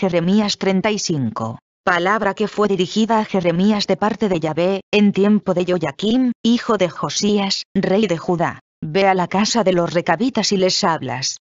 Jeremías 35. Palabra que fue dirigida a Jeremías de parte de Yahvé, en tiempo de Joaquín, hijo de Josías, rey de Judá. Ve a la casa de los recabitas y les hablas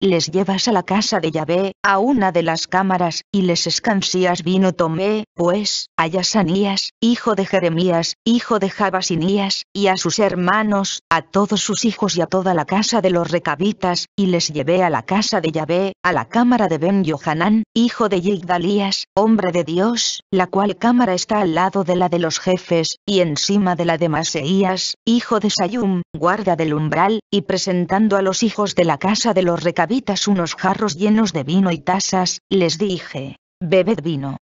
les llevas a la casa de Yahvé, a una de las cámaras, y les escancías vino Tomé, pues, a Yasanías, hijo de Jeremías, hijo de Jabasinías, y a sus hermanos, a todos sus hijos y a toda la casa de los recabitas, y les llevé a la casa de Yahvé, a la cámara de Ben Yohanan, hijo de Yigdalías, hombre de Dios, la cual cámara está al lado de la de los jefes, y encima de la de Maseías, hijo de Sayum, guarda del umbral, y presentando a los hijos de la casa de los recabitas unos jarros llenos de vino y tazas, les dije, bebed vino.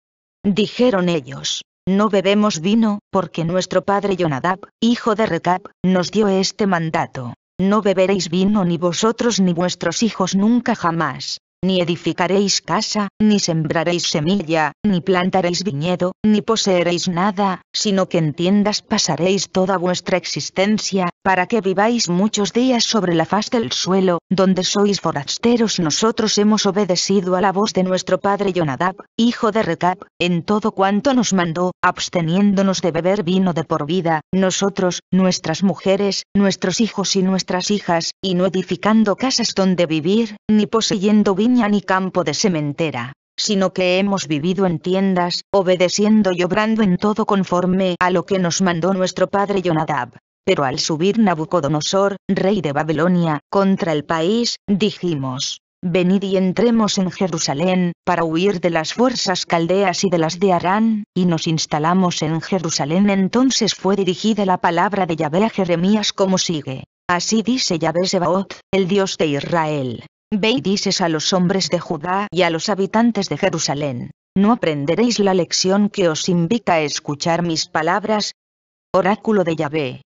Dijeron ellos, no bebemos vino, porque nuestro padre Jonadab, hijo de Recap, nos dio este mandato, no beberéis vino ni vosotros ni vuestros hijos nunca jamás, ni edificaréis casa, ni sembraréis semilla, ni plantaréis viñedo, ni poseeréis nada, sino que en tiendas pasaréis toda vuestra existencia, para que viváis muchos días sobre la faz del suelo, donde sois forasteros nosotros hemos obedecido a la voz de nuestro padre Jonadab, hijo de Recap, en todo cuanto nos mandó, absteniéndonos de beber vino de por vida, nosotros, nuestras mujeres, nuestros hijos y nuestras hijas, y no edificando casas donde vivir, ni poseyendo viña ni campo de sementera sino que hemos vivido en tiendas, obedeciendo y obrando en todo conforme a lo que nos mandó nuestro padre Jonadab. Pero al subir Nabucodonosor, rey de Babilonia, contra el país, dijimos, Venid y entremos en Jerusalén, para huir de las fuerzas caldeas y de las de Arán, y nos instalamos en Jerusalén. Entonces fue dirigida la palabra de Yahvé a Jeremías como sigue. Así dice Yahvé Sebaot, el Dios de Israel. Ve y dices a los hombres de Judá y a los habitantes de Jerusalén. ¿No aprenderéis la lección que os invita a escuchar mis palabras? Oráculo de Yahvé,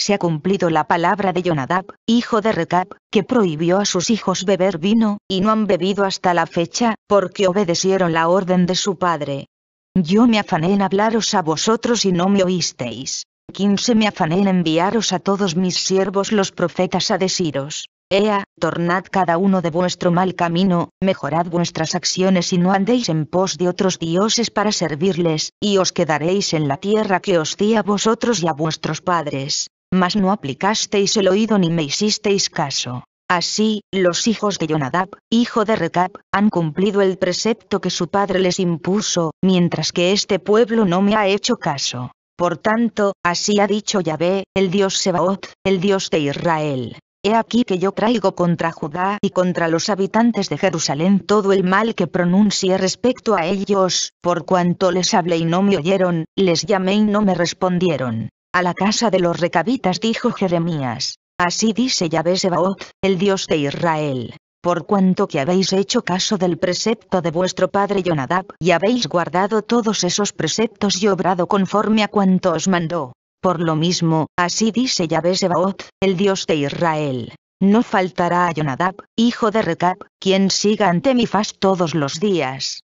se ha cumplido la palabra de Jonadab, hijo de Recab, que prohibió a sus hijos beber vino, y no han bebido hasta la fecha, porque obedecieron la orden de su padre. Yo me afané en hablaros a vosotros y no me oísteis. 15 Me afané en enviaros a todos mis siervos los profetas a deciros, Ea, tornad cada uno de vuestro mal camino, mejorad vuestras acciones y no andéis en pos de otros dioses para servirles, y os quedaréis en la tierra que os di a vosotros y a vuestros padres mas no aplicasteis el oído ni me hicisteis caso. Así, los hijos de Jonadab, hijo de Recab, han cumplido el precepto que su padre les impuso, mientras que este pueblo no me ha hecho caso. Por tanto, así ha dicho Yahvé, el dios Sebaot, el dios de Israel. He aquí que yo traigo contra Judá y contra los habitantes de Jerusalén todo el mal que pronuncie respecto a ellos, por cuanto les hablé y no me oyeron, les llamé y no me respondieron a la casa de los recabitas dijo Jeremías. Así dice Yahvé el Dios de Israel. Por cuanto que habéis hecho caso del precepto de vuestro padre Jonadab y habéis guardado todos esos preceptos y obrado conforme a cuanto os mandó. Por lo mismo, así dice Yahvé el Dios de Israel. No faltará a Jonadab, hijo de Recab, quien siga ante mi faz todos los días,